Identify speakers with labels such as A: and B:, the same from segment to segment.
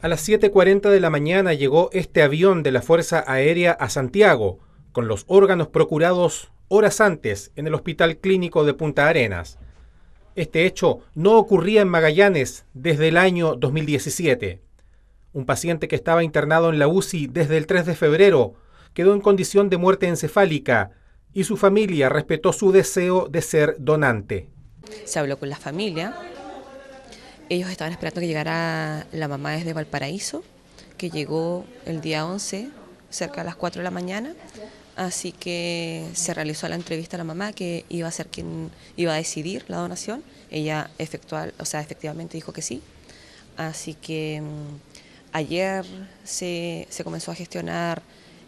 A: A las 7.40 de la mañana llegó este avión de la Fuerza Aérea a Santiago, con los órganos procurados horas antes en el Hospital Clínico de Punta Arenas. Este hecho no ocurría en Magallanes desde el año 2017. Un paciente que estaba internado en la UCI desde el 3 de febrero quedó en condición de muerte encefálica y su familia respetó su deseo de ser donante.
B: Se habló con la familia, ellos estaban esperando que llegara la mamá desde Valparaíso, que llegó el día 11, cerca de las 4 de la mañana. Así que se realizó la entrevista a la mamá, que iba a ser quien iba a decidir la donación. Ella efectual, o sea, efectivamente dijo que sí. Así que mm, ayer se, se comenzó a gestionar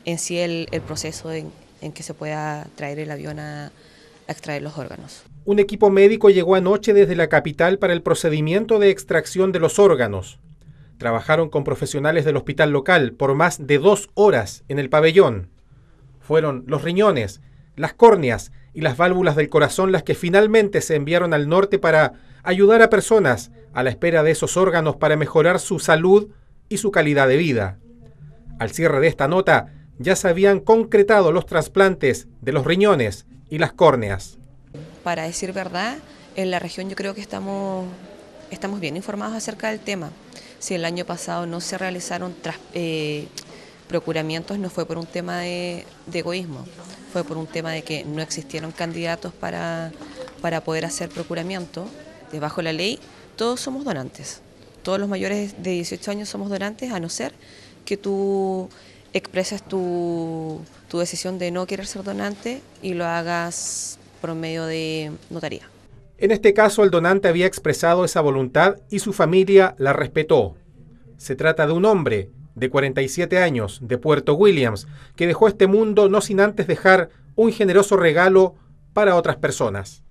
B: en sí el, el proceso en, en que se pueda traer el avión a, extraer los órganos.
A: Un equipo médico llegó anoche desde la capital para el procedimiento de extracción de los órganos. Trabajaron con profesionales del hospital local por más de dos horas en el pabellón. Fueron los riñones, las córneas y las válvulas del corazón las que finalmente se enviaron al norte para ayudar a personas a la espera de esos órganos para mejorar su salud y su calidad de vida. Al cierre de esta nota, ya se habían concretado los trasplantes de los riñones, y las córneas.
B: Para decir verdad, en la región yo creo que estamos, estamos bien informados acerca del tema. Si el año pasado no se realizaron eh, procuramientos no fue por un tema de, egoísmo, fue por un tema de que no existieron candidatos para, para poder hacer procuramiento. Debajo la ley todos somos donantes, todos los mayores de 18 años somos donantes, a no ser que tú expreses tu, decisión de no querer ser donante y lo hagas por medio de notaría. En
A: este caso, el donante había expresado esa voluntad y su familia la respetó. Se trata de un hombre de 47 años, de Puerto Williams, que dejó este mundo no sin antes dejar un generoso regalo para otras personas.